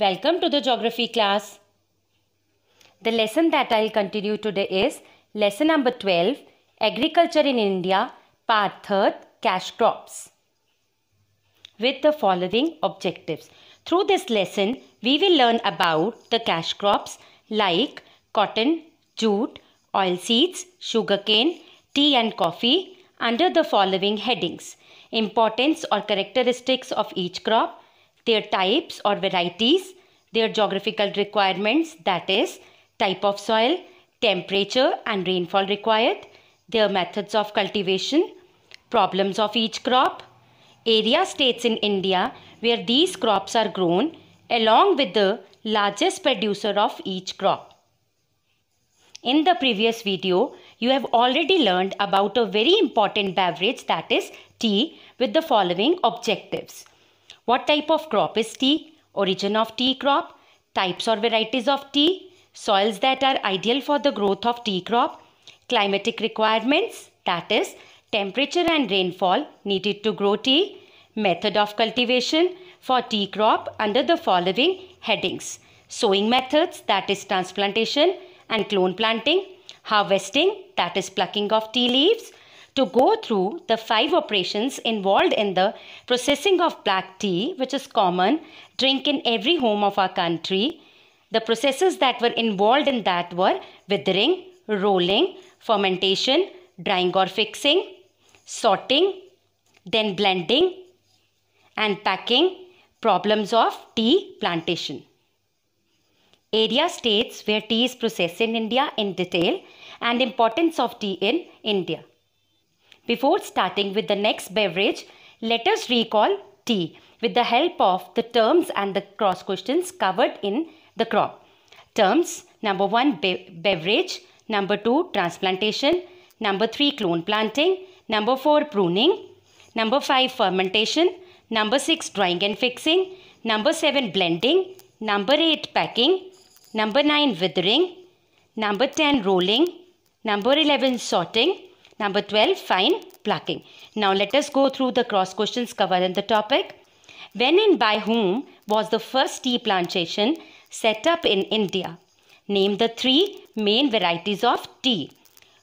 Welcome to the geography class. The lesson that I'll continue today is lesson number 12 Agriculture in India, part 3 Cash Crops. With the following objectives. Through this lesson, we will learn about the cash crops like cotton, jute, oilseeds, sugarcane, tea, and coffee under the following headings Importance or characteristics of each crop their types or varieties, their geographical requirements that is type of soil, temperature and rainfall required, their methods of cultivation, problems of each crop, area states in India where these crops are grown along with the largest producer of each crop. In the previous video, you have already learned about a very important beverage that is tea with the following objectives. What type of crop is tea? Origin of tea crop? Types or varieties of tea? Soils that are ideal for the growth of tea crop? Climatic requirements? That is, temperature and rainfall needed to grow tea? Method of cultivation for tea crop under the following headings. Sowing methods that is transplantation and clone planting. Harvesting that is plucking of tea leaves to go through the five operations involved in the processing of black tea, which is common drink in every home of our country. The processes that were involved in that were withering, rolling, fermentation, drying or fixing, sorting, then blending, and packing. Problems of tea plantation. Area states where tea is processed in India in detail and importance of tea in India. Before starting with the next beverage, let us recall tea with the help of the terms and the cross questions covered in the crop. Terms number one, be beverage, number two, transplantation, number three, clone planting, number four, pruning, number five, fermentation, number six, drying and fixing, number seven, blending, number eight, packing, number nine, withering, number 10, rolling, number 11, sorting, Number 12, fine plucking. Now let us go through the cross questions covered in the topic. When and by whom was the first tea plantation set up in India? Name the three main varieties of tea.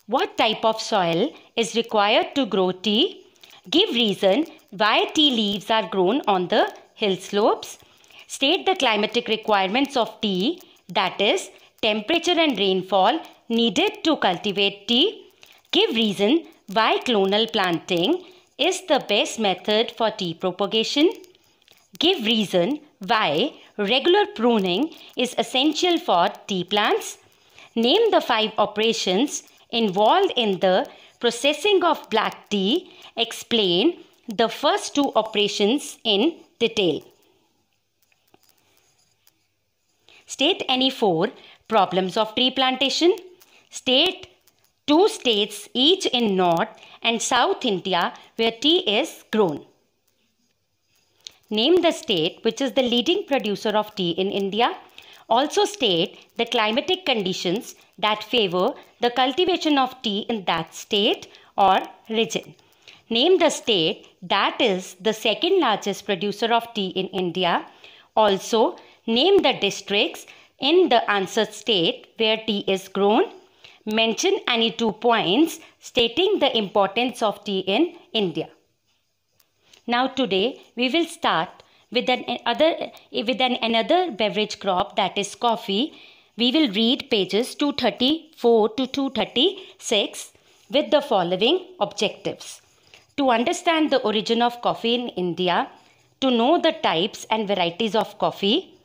What type of soil is required to grow tea? Give reason why tea leaves are grown on the hill slopes. State the climatic requirements of tea, that is, temperature and rainfall needed to cultivate tea Give reason why clonal planting is the best method for tea propagation. Give reason why regular pruning is essential for tea plants. Name the five operations involved in the processing of black tea. Explain the first two operations in detail. State any four problems of tree plantation. State two states each in North and South India where tea is grown. Name the state which is the leading producer of tea in India. Also state the climatic conditions that favor the cultivation of tea in that state or region. Name the state that is the second largest producer of tea in India. Also name the districts in the answered state where tea is grown Mention any two points stating the importance of tea in India. Now today we will start with an other with an another beverage crop that is coffee. We will read pages 234 to 236 with the following objectives. To understand the origin of coffee in India, to know the types and varieties of coffee,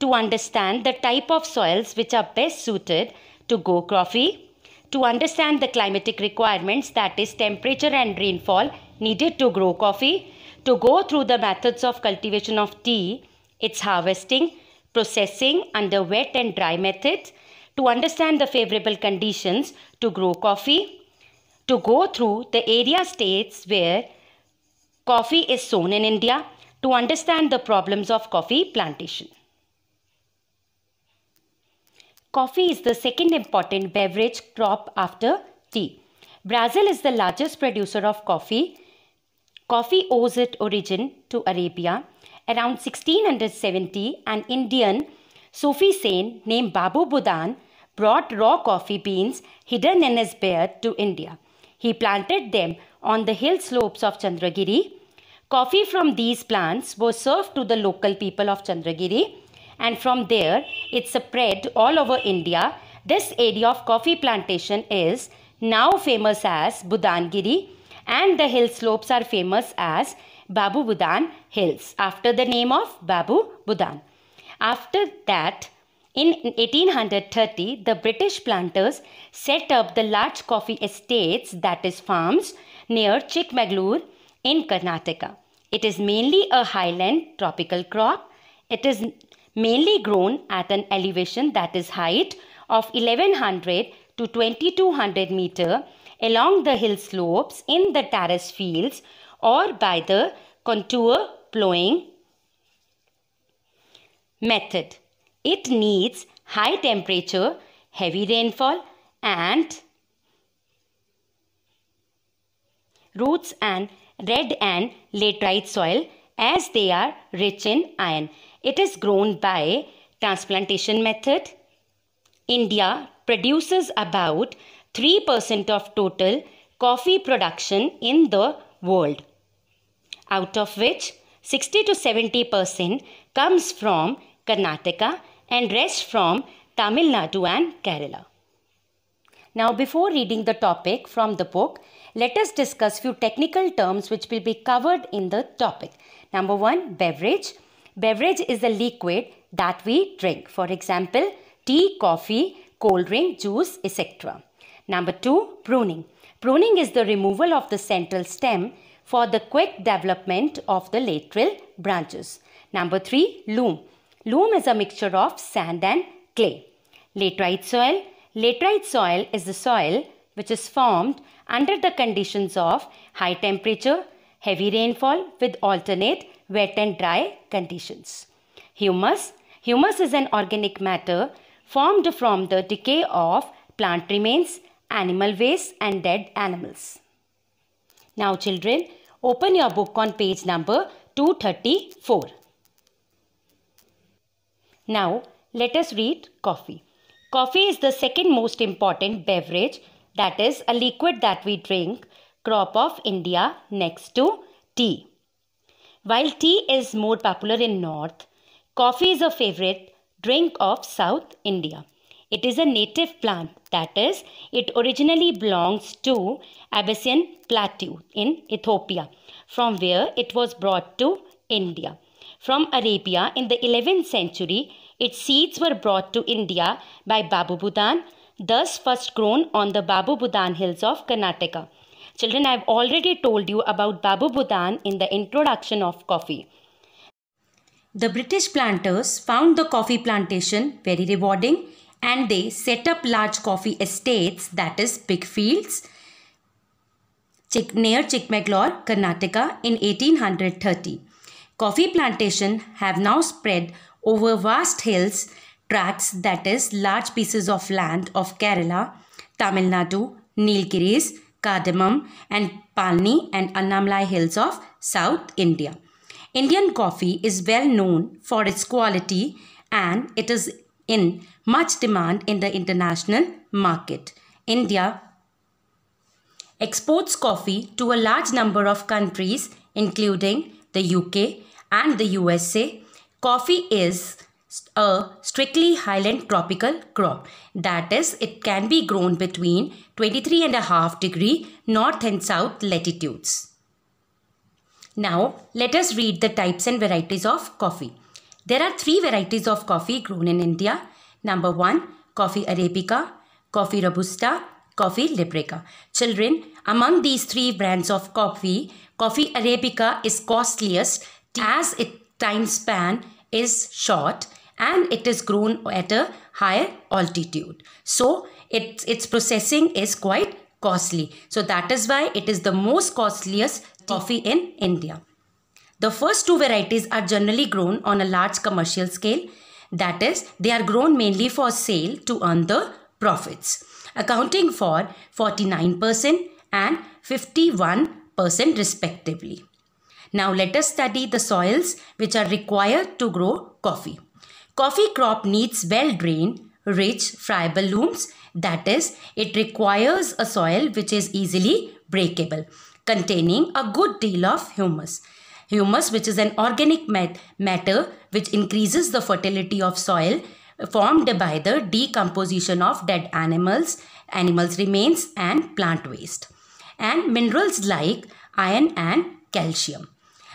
to understand the type of soils which are best suited to go coffee, to understand the climatic requirements that is temperature and rainfall needed to grow coffee, to go through the methods of cultivation of tea, its harvesting, processing under wet and dry methods, to understand the favorable conditions to grow coffee, to go through the area states where coffee is sown in India, to understand the problems of coffee plantation. Coffee is the second important beverage crop after tea. Brazil is the largest producer of coffee. Coffee owes its origin to Arabia. Around 1670, an Indian Sufi saint named Babu Budan brought raw coffee beans hidden in his beard to India. He planted them on the hill slopes of Chandragiri. Coffee from these plants was served to the local people of Chandragiri and from there it spread all over India. This area of coffee plantation is now famous as Budangiri and the hill slopes are famous as Babu Budan Hills after the name of Babu Budan. After that, in 1830, the British planters set up the large coffee estates, that is, farms, near Chikmagalur in Karnataka. It is mainly a highland tropical crop. It is mainly grown at an elevation that is height of 1100 to 2200 meter along the hill slopes in the terrace fields or by the contour plowing method. It needs high temperature, heavy rainfall and roots and red and laterite soil as they are rich in iron. It is grown by transplantation method. India produces about 3% of total coffee production in the world, out of which 60 to 70% comes from Karnataka and rest from Tamil Nadu and Kerala. Now before reading the topic from the book, let us discuss few technical terms which will be covered in the topic. Number 1 beverage Beverage is the liquid that we drink. For example, tea, coffee, cold drink, juice, etc. Number two, pruning. Pruning is the removal of the central stem for the quick development of the lateral branches. Number three, loam. Loam is a mixture of sand and clay. Laterite soil. Laterite soil is the soil which is formed under the conditions of high temperature, heavy rainfall with alternate wet and dry conditions. Humus. Humus is an organic matter formed from the decay of plant remains, animal waste and dead animals. Now children, open your book on page number 234. Now let us read coffee. Coffee is the second most important beverage that is a liquid that we drink crop of India next to tea. While tea is more popular in north, coffee is a favorite drink of south India. It is a native plant that is it originally belongs to Abyssinian plateau in Ethiopia from where it was brought to India. From Arabia in the 11th century its seeds were brought to India by Babu Budan thus first grown on the Babu Budan hills of Karnataka. Children, I've already told you about Babu Bhutan in the introduction of coffee. The British planters found the coffee plantation very rewarding and they set up large coffee estates that is big fields near Chikmagalur, Karnataka in 1830. Coffee plantation have now spread over vast hills tracts that is large pieces of land of Kerala, Tamil Nadu, Nilgiris Cardamom and Palni and Annamalai hills of South India. Indian coffee is well known for its quality and it is in much demand in the international market. India exports coffee to a large number of countries including the UK and the USA. Coffee is a strictly highland tropical crop. That is, it can be grown between 23 and a half degree north and south latitudes. Now, let us read the types and varieties of coffee. There are three varieties of coffee grown in India. Number one, coffee arabica, coffee robusta, coffee librica. Children, among these three brands of coffee, coffee arabica is costliest as its time span is short and it is grown at a higher altitude. So its, its processing is quite costly. So that is why it is the most costliest coffee in India. The first two varieties are generally grown on a large commercial scale. That is, they are grown mainly for sale to earn the profits, accounting for 49% and 51% respectively. Now let us study the soils which are required to grow coffee. Coffee crop needs well drained, rich, friable looms. That is, it requires a soil which is easily breakable, containing a good deal of humus. Humus, which is an organic mat matter which increases the fertility of soil, formed by the decomposition of dead animals, animals' remains, and plant waste, and minerals like iron and calcium.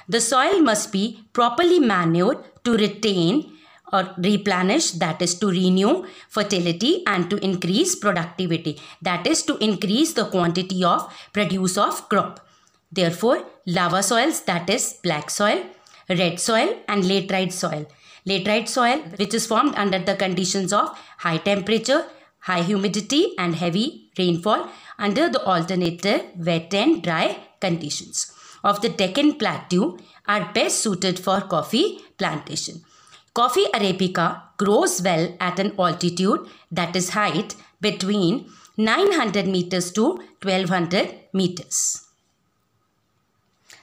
The soil must be properly manured to retain or replenish that is to renew fertility and to increase productivity that is to increase the quantity of produce of crop therefore lava soils that is black soil red soil and laterite soil laterite soil which is formed under the conditions of high temperature high humidity and heavy rainfall under the alternative wet and dry conditions of the Deccan Plateau are best suited for coffee plantation. Coffee arabica grows well at an altitude that is height between 900 meters to 1200 meters.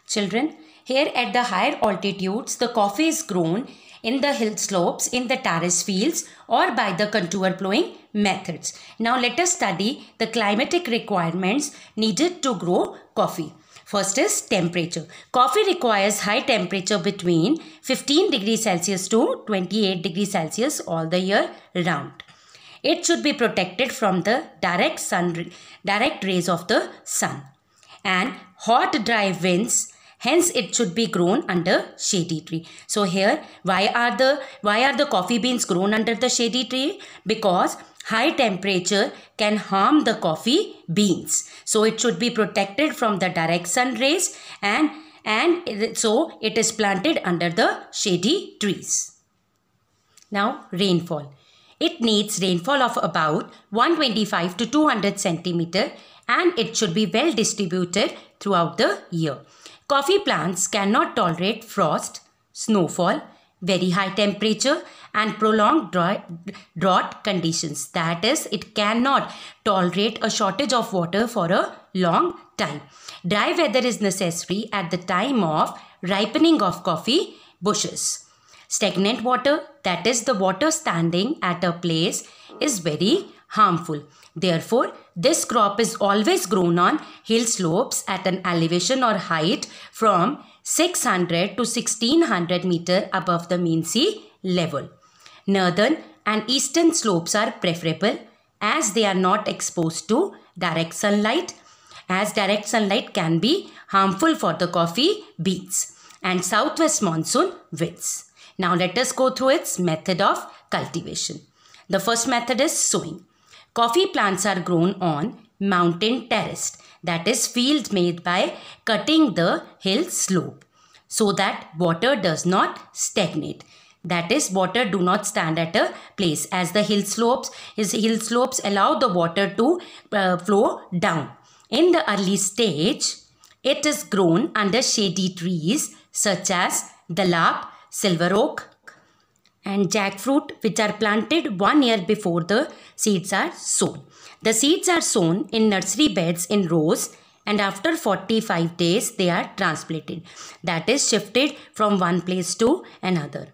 Children, here at the higher altitudes, the coffee is grown in the hill slopes, in the terrace fields or by the contour plowing methods. Now let us study the climatic requirements needed to grow coffee. First is temperature. Coffee requires high temperature between 15 degrees Celsius to 28 degrees Celsius all the year round. It should be protected from the direct sun direct rays of the sun and hot dry winds hence it should be grown under shady tree so here why are the why are the coffee beans grown under the shady tree because high temperature can harm the coffee beans. So it should be protected from the direct sun rays and, and so it is planted under the shady trees. Now rainfall. It needs rainfall of about 125 to 200 centimeter and it should be well distributed throughout the year. Coffee plants cannot tolerate frost, snowfall, very high temperature and prolonged drought conditions. That is, it cannot tolerate a shortage of water for a long time. Dry weather is necessary at the time of ripening of coffee bushes. Stagnant water, that is, the water standing at a place, is very harmful. Therefore, this crop is always grown on hill slopes at an elevation or height from 600 to 1600 meter above the mean sea level. Northern and eastern slopes are preferable as they are not exposed to direct sunlight as direct sunlight can be harmful for the coffee beans and southwest monsoon winds. Now let us go through its method of cultivation. The first method is sowing. Coffee plants are grown on mountain terrace that is field made by cutting the hill slope so that water does not stagnate that is water do not stand at a place as the hill slopes his hill slopes allow the water to uh, flow down in the early stage it is grown under shady trees such as the lap silver oak and jackfruit which are planted one year before the seeds are sown the seeds are sown in nursery beds in rows and after 45 days they are transplanted that is shifted from one place to another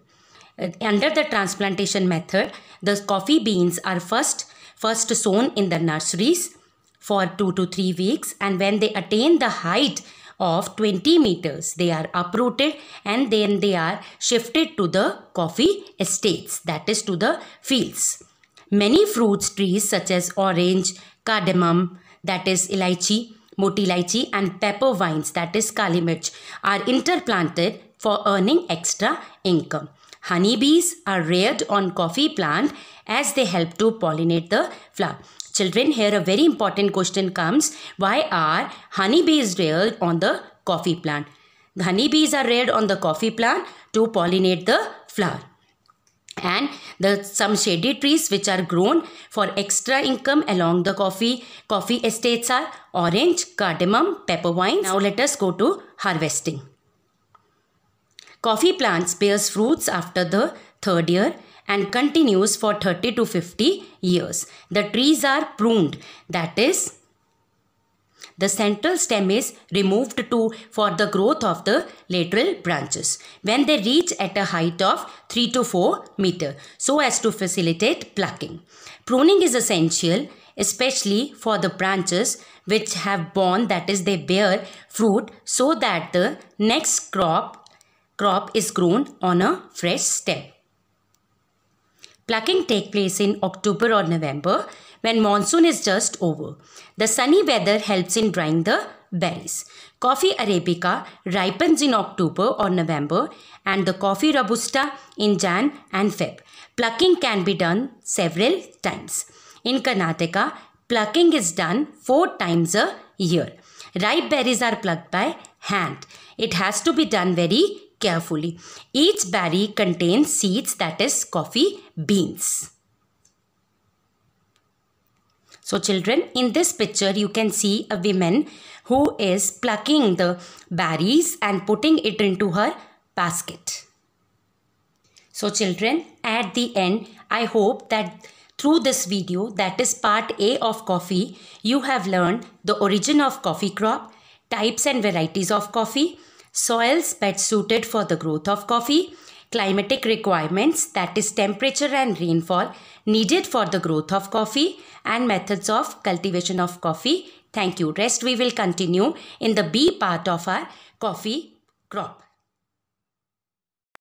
under the transplantation method, the coffee beans are first first sown in the nurseries for 2 to 3 weeks and when they attain the height of 20 meters they are uprooted and then they are shifted to the coffee estates that is to the fields. Many fruits trees such as orange, cardamom that is elaichi, moti elaichi and pepper vines that is kalimich, are interplanted for earning extra income. Honeybees are reared on coffee plant as they help to pollinate the flower. Children, here a very important question comes. Why are honeybees reared on the coffee plant? The honeybees are reared on the coffee plant to pollinate the flower and the some shady trees which are grown for extra income along the coffee coffee estates are orange cardamom pepper vines now let us go to harvesting Coffee plants bears fruits after the third year and continues for 30 to 50 years. The trees are pruned, that is, the central stem is removed to for the growth of the lateral branches when they reach at a height of 3 to 4 meter so as to facilitate plucking. Pruning is essential especially for the branches which have borne that is they bear fruit so that the next crop crop is grown on a fresh stem. Plucking takes place in October or November when monsoon is just over. The sunny weather helps in drying the berries. Coffee arabica ripens in October or November and the coffee robusta in Jan and Feb. Plucking can be done several times. In Karnataka, plucking is done four times a year. Ripe berries are plucked by hand. It has to be done very carefully. Each berry contains seeds that is coffee beans. So children, in this picture you can see a woman who is plucking the berries and putting it into her basket. So children, at the end, I hope that through this video that is part A of coffee, you have learned the origin of coffee crop, types and varieties of coffee, soils best suited for the growth of coffee, climatic requirements that is temperature and rainfall needed for the growth of coffee and methods of cultivation of coffee. Thank you. Rest we will continue in the B part of our coffee crop.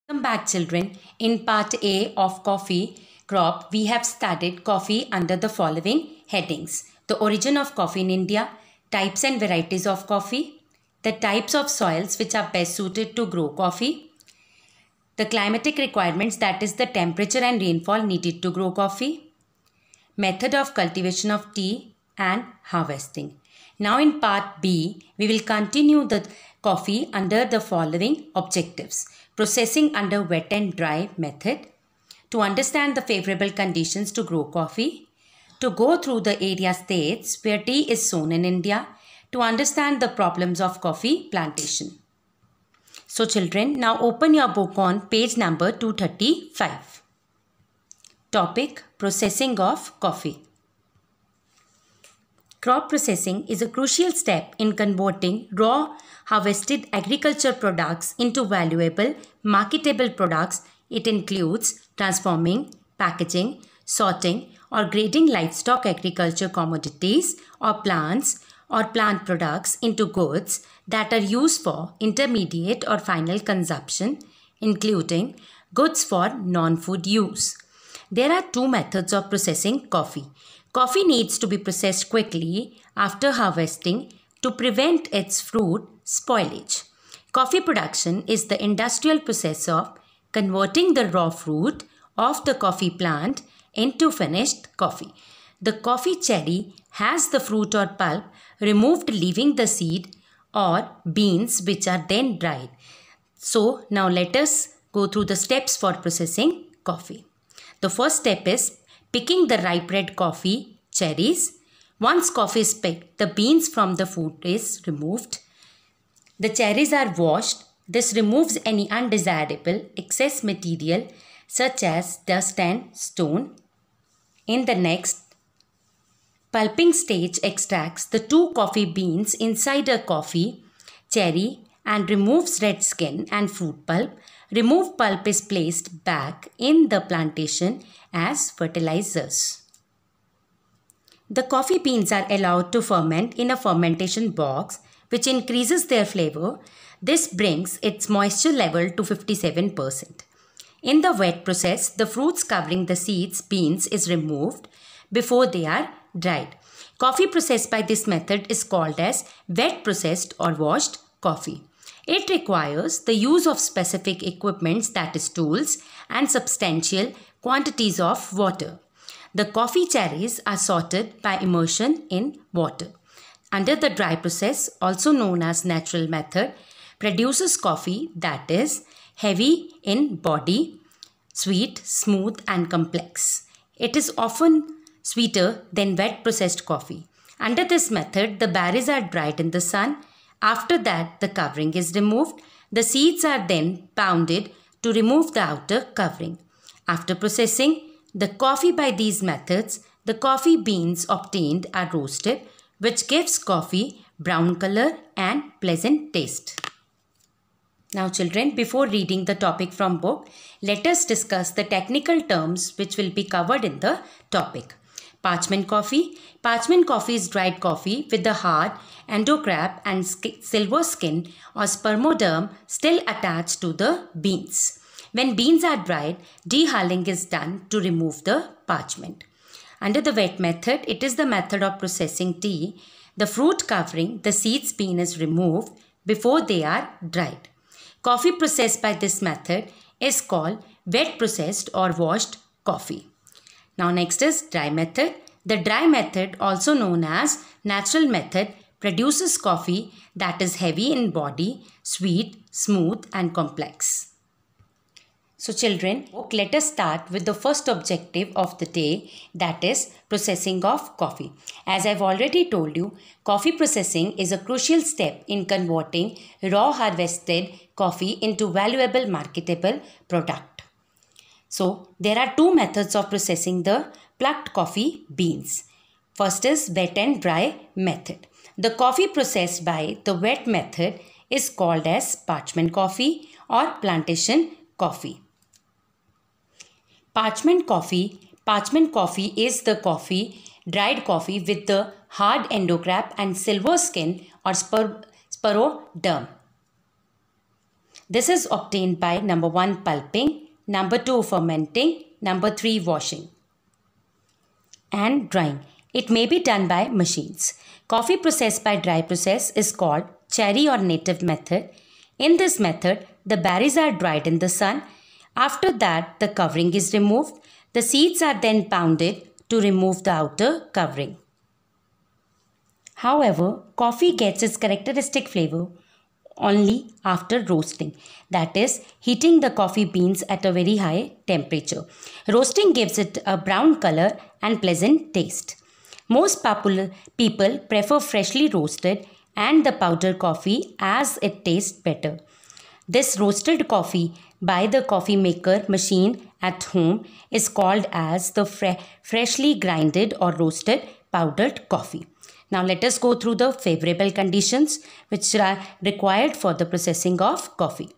Welcome back children. In part A of coffee crop, we have studied coffee under the following headings. The origin of coffee in India, types and varieties of coffee, the types of soils which are best suited to grow coffee, the climatic requirements that is the temperature and rainfall needed to grow coffee, method of cultivation of tea and harvesting. Now in part B, we will continue the coffee under the following objectives. Processing under wet and dry method, to understand the favorable conditions to grow coffee, to go through the area states where tea is sown in India, to understand the problems of coffee plantation. So children, now open your book on page number 235. Topic Processing of Coffee Crop processing is a crucial step in converting raw harvested agriculture products into valuable, marketable products. It includes transforming, packaging, sorting, or grading livestock agriculture commodities or plants or plant products into goods that are used for intermediate or final consumption, including goods for non food use. There are two methods of processing coffee. Coffee needs to be processed quickly after harvesting to prevent its fruit spoilage. Coffee production is the industrial process of converting the raw fruit of the coffee plant into finished coffee. The coffee cherry has the fruit or pulp removed, leaving the seed or beans, which are then dried. So, now let us go through the steps for processing coffee. The first step is picking the ripe red coffee cherries. Once coffee is picked, the beans from the fruit is removed. The cherries are washed. This removes any undesirable excess material such as dust and stone. In the next Pulping stage extracts the two coffee beans inside a coffee cherry and removes red skin and fruit pulp. Removed pulp is placed back in the plantation as fertilizers. The coffee beans are allowed to ferment in a fermentation box which increases their flavor. This brings its moisture level to 57%. In the wet process, the fruits covering the seeds, beans is removed before they are dried. Coffee processed by this method is called as wet processed or washed coffee. It requires the use of specific equipments that is tools and substantial quantities of water. The coffee cherries are sorted by immersion in water. Under the dry process, also known as natural method, produces coffee that is heavy in body, sweet, smooth and complex. It is often sweeter than wet processed coffee. Under this method, the berries are dried in the sun. After that, the covering is removed. The seeds are then pounded to remove the outer covering. After processing the coffee by these methods, the coffee beans obtained are roasted, which gives coffee brown color and pleasant taste. Now children, before reading the topic from book, let us discuss the technical terms which will be covered in the topic parchment coffee. Parchment coffee is dried coffee with the hard endocrap and sk silver skin or spermoderm still attached to the beans. When beans are dried, dehulling is done to remove the parchment. Under the wet method, it is the method of processing tea. The fruit covering, the seeds bean is removed before they are dried. Coffee processed by this method is called wet processed or washed coffee. Now next is dry method. The dry method also known as natural method produces coffee that is heavy in body, sweet, smooth and complex. So children, let us start with the first objective of the day that is processing of coffee. As I've already told you, coffee processing is a crucial step in converting raw harvested coffee into valuable marketable product. So there are two methods of processing the plucked coffee beans. First is wet and dry method. The coffee processed by the wet method is called as parchment coffee or plantation coffee. Parchment coffee. Parchment coffee is the coffee, dried coffee with the hard endocrap and silver skin or spur sporoderm. This is obtained by number 1 pulping, Number two, fermenting. Number three, washing. And drying. It may be done by machines. Coffee processed by dry process is called cherry or native method. In this method, the berries are dried in the sun. After that, the covering is removed. The seeds are then pounded to remove the outer covering. However, coffee gets its characteristic flavor only after roasting. That is, heating the coffee beans at a very high temperature. Roasting gives it a brown color and pleasant taste. Most popular people prefer freshly roasted and the powder coffee as it tastes better. This roasted coffee by the coffee maker machine at home is called as the fre- freshly grinded or roasted powdered coffee. Now let us go through the favorable conditions which are required for the processing of coffee.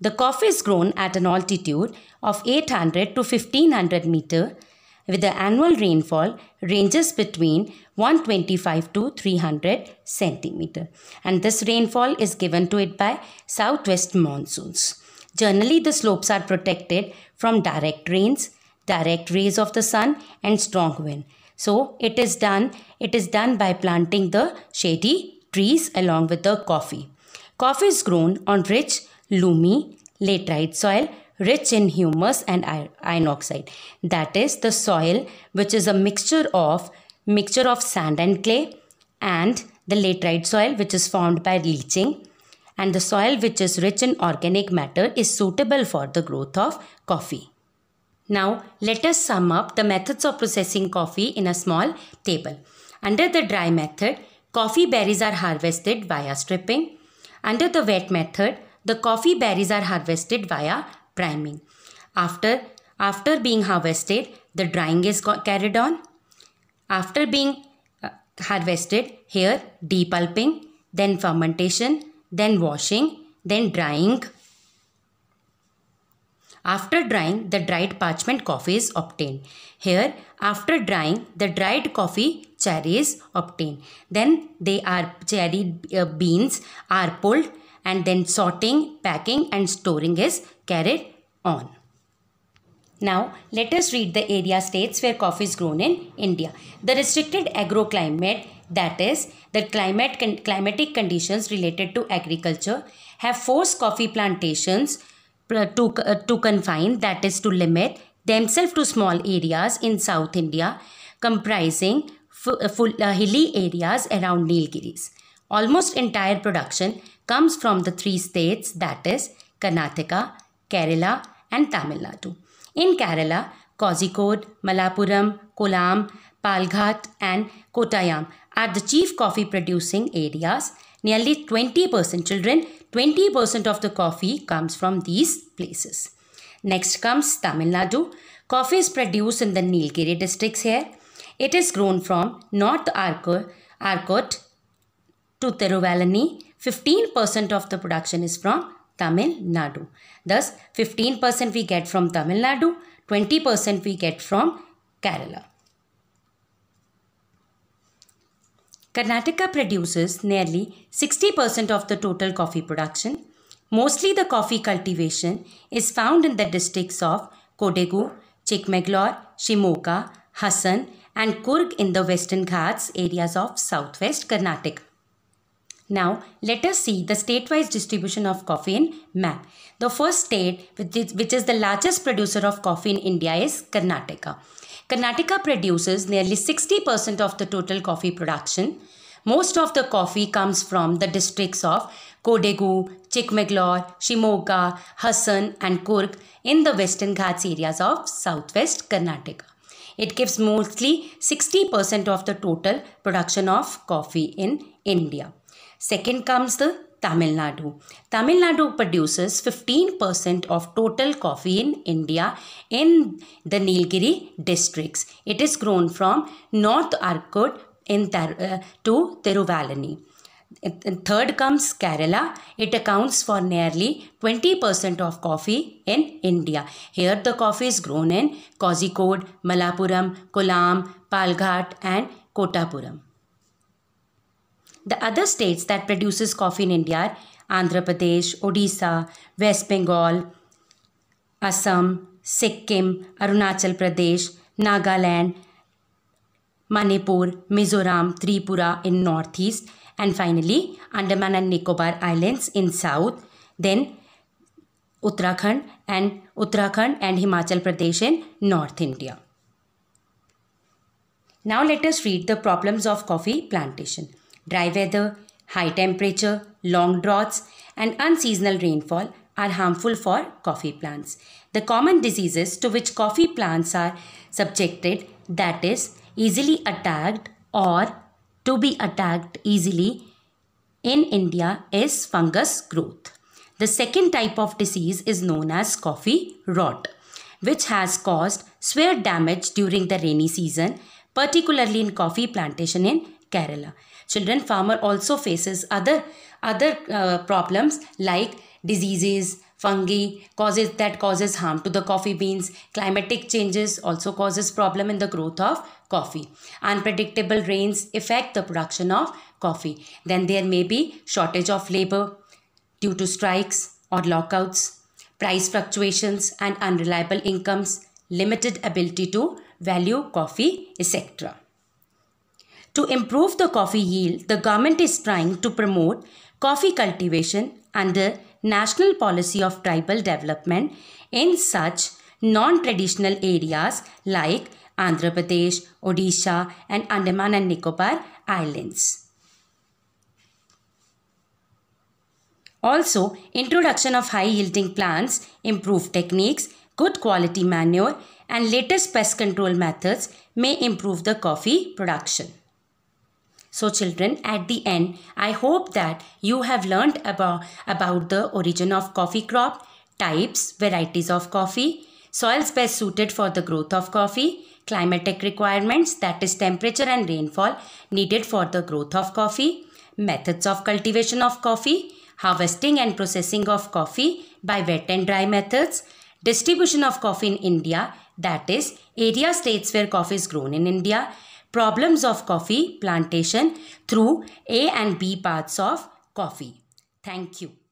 The coffee is grown at an altitude of 800 to 1500 meter with the annual rainfall ranges between 125 to 300 centimeter and this rainfall is given to it by southwest monsoons. Generally the slopes are protected from direct rains, direct rays of the sun and strong wind. So it is done it is done by planting the shady trees along with the coffee. Coffee is grown on rich, loamy, laterite soil rich in humus and iron oxide. That is the soil which is a mixture of mixture of sand and clay and the laterite soil which is formed by leaching and the soil which is rich in organic matter is suitable for the growth of coffee. Now let us sum up the methods of processing coffee in a small table. Under the dry method, coffee berries are harvested via stripping. Under the wet method, the coffee berries are harvested via priming. After, after being harvested, the drying is carried on. After being uh, harvested, here depulping, then fermentation, then washing, then drying, after drying, the dried parchment coffee is obtained. Here, after drying, the dried coffee cherries obtained. Then they are cherry uh, beans are pulled and then sorting, packing and storing is carried on. Now, let us read the area states where coffee is grown in India. The restricted agroclimate, that is, the climate con climatic conditions related to agriculture, have forced coffee plantations uh, to, uh, to confine, that is to limit themselves to small areas in South India comprising uh, full, uh, hilly areas around Nilgiris. Almost entire production comes from the three states that is Karnataka, Kerala and Tamil Nadu. In Kerala, Kozhikode, Malappuram, Kolam, Palghat and Kottayam are the chief coffee producing areas. Nearly 20% children 20% of the coffee comes from these places. Next comes Tamil Nadu. Coffee is produced in the Nilgiri districts here. It is grown from North Arcot, Arcot to Tiruvallani. 15% of the production is from Tamil Nadu. Thus, 15% we get from Tamil Nadu, 20% we get from Kerala. Karnataka produces nearly 60% of the total coffee production. Mostly the coffee cultivation is found in the districts of Kodegu, Chikmagalur, Shimoga, Hassan and Kurg in the Western Ghats areas of southwest Karnataka. Now, let us see the state-wise distribution of coffee in map. The first state which is the largest producer of coffee in India is Karnataka. Karnataka produces nearly 60% of the total coffee production. Most of the coffee comes from the districts of Kodegu, Chikmagalur, Shimoga, Hassan, and Kurg in the Western Ghats areas of southwest Karnataka. It gives mostly 60% of the total production of coffee in India. Second comes the Tamil Nadu. Tamil Nadu produces 15% of total coffee in India in the Nilgiri districts. It is grown from North Arcot in uh, to Tiruvallani. Third comes Kerala. It accounts for nearly 20% of coffee in India. Here the coffee is grown in Kozhikode, Malappuram, Kolam, Palghat and Kotapuram. The other states that produces coffee in India are Andhra Pradesh, Odisha, West Bengal, Assam, Sikkim, Arunachal Pradesh, Nagaland, Manipur, Mizoram, Tripura in northeast and finally Andaman and Nicobar Islands in south, then Uttarakhand and Uttarakhand and Himachal Pradesh in north India. Now let us read the problems of coffee plantation. Dry weather, high temperature, long droughts, and unseasonal rainfall are harmful for coffee plants. The common diseases to which coffee plants are subjected, that is, easily attacked or to be attacked easily in India, is fungus growth. The second type of disease is known as coffee rot, which has caused severe damage during the rainy season, particularly in coffee plantation in Kerala. Children farmer also faces other other uh, problems like diseases, fungi causes that causes harm to the coffee beans. Climatic changes also causes problem in the growth of coffee. Unpredictable rains affect the production of coffee. Then there may be shortage of labor due to strikes or lockouts, price fluctuations and unreliable incomes, limited ability to value coffee, etc. To improve the coffee yield, the government is trying to promote coffee cultivation under national policy of tribal development in such non-traditional areas like Andhra Pradesh, Odisha and Andaman and Nicobar Islands. Also, introduction of high-yielding plants, improved techniques, good quality manure and latest pest control methods may improve the coffee production. So children, at the end, I hope that you have learned about, about the origin of coffee crop, types, varieties of coffee, soils best suited for the growth of coffee, climatic requirements that is temperature and rainfall needed for the growth of coffee, methods of cultivation of coffee, harvesting and processing of coffee by wet and dry methods, distribution of coffee in India that is area states where coffee is grown in India Problems of Coffee Plantation through A and B parts of coffee. Thank you.